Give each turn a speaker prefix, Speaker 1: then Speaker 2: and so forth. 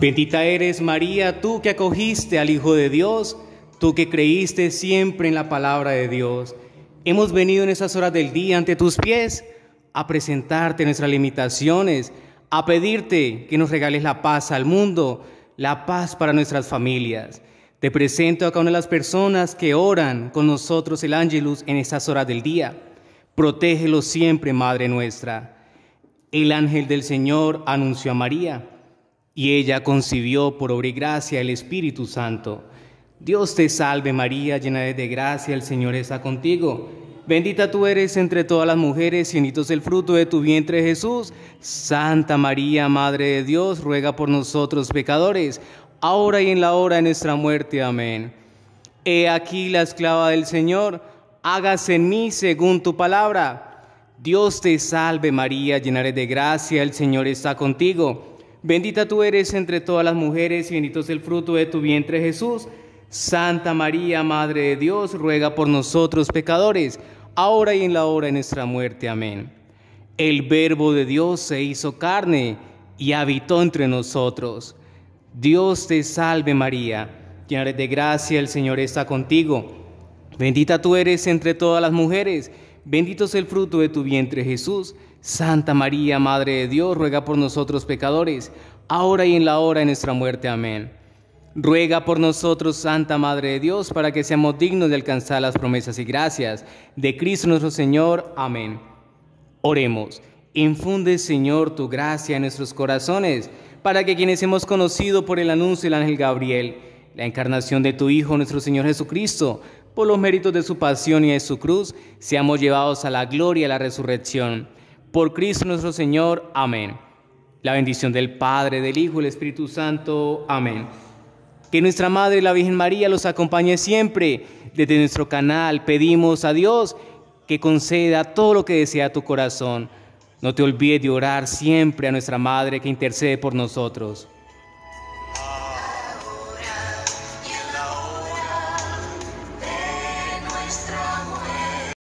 Speaker 1: Bendita eres María, tú que acogiste al Hijo de Dios, tú que creíste siempre en la palabra de Dios. Hemos venido en estas horas del día ante tus pies a presentarte nuestras limitaciones, a pedirte que nos regales la paz al mundo, la paz para nuestras familias. Te presento a cada una de las personas que oran con nosotros el ángelus en estas horas del día. protégelo siempre, Madre nuestra. El ángel del Señor anunció a María, y ella concibió por obra y gracia el Espíritu Santo. Dios te salve María, llena de gracia, el Señor está contigo. Bendita tú eres entre todas las mujeres, y bendito es el fruto de tu vientre Jesús. Santa María, Madre de Dios, ruega por nosotros pecadores, ahora y en la hora de nuestra muerte. Amén. He aquí la esclava del Señor, hágase en mí según tu palabra. Dios te salve María, llena eres de gracia, el Señor está contigo. Bendita tú eres entre todas las mujeres y bendito es el fruto de tu vientre Jesús. Santa María, Madre de Dios, ruega por nosotros pecadores, ahora y en la hora de nuestra muerte. Amén. El Verbo de Dios se hizo carne y habitó entre nosotros. Dios te salve María, llena eres de gracia, el Señor está contigo. Bendita tú eres entre todas las mujeres Bendito es el fruto de tu vientre Jesús. Santa María, Madre de Dios, ruega por nosotros pecadores, ahora y en la hora de nuestra muerte. Amén. Ruega por nosotros, Santa Madre de Dios, para que seamos dignos de alcanzar las promesas y gracias de Cristo nuestro Señor. Amén. Oremos. Infunde, Señor, tu gracia en nuestros corazones, para que quienes hemos conocido por el anuncio del ángel Gabriel, la encarnación de tu Hijo, nuestro Señor Jesucristo, por los méritos de su pasión y de su cruz, seamos llevados a la gloria y a la resurrección. Por Cristo nuestro Señor. Amén. La bendición del Padre, del Hijo y del Espíritu Santo. Amén. Que nuestra Madre, la Virgen María, los acompañe siempre. Desde nuestro canal pedimos a Dios que conceda todo lo que desea tu corazón. No te olvides de orar siempre a nuestra Madre que intercede por nosotros.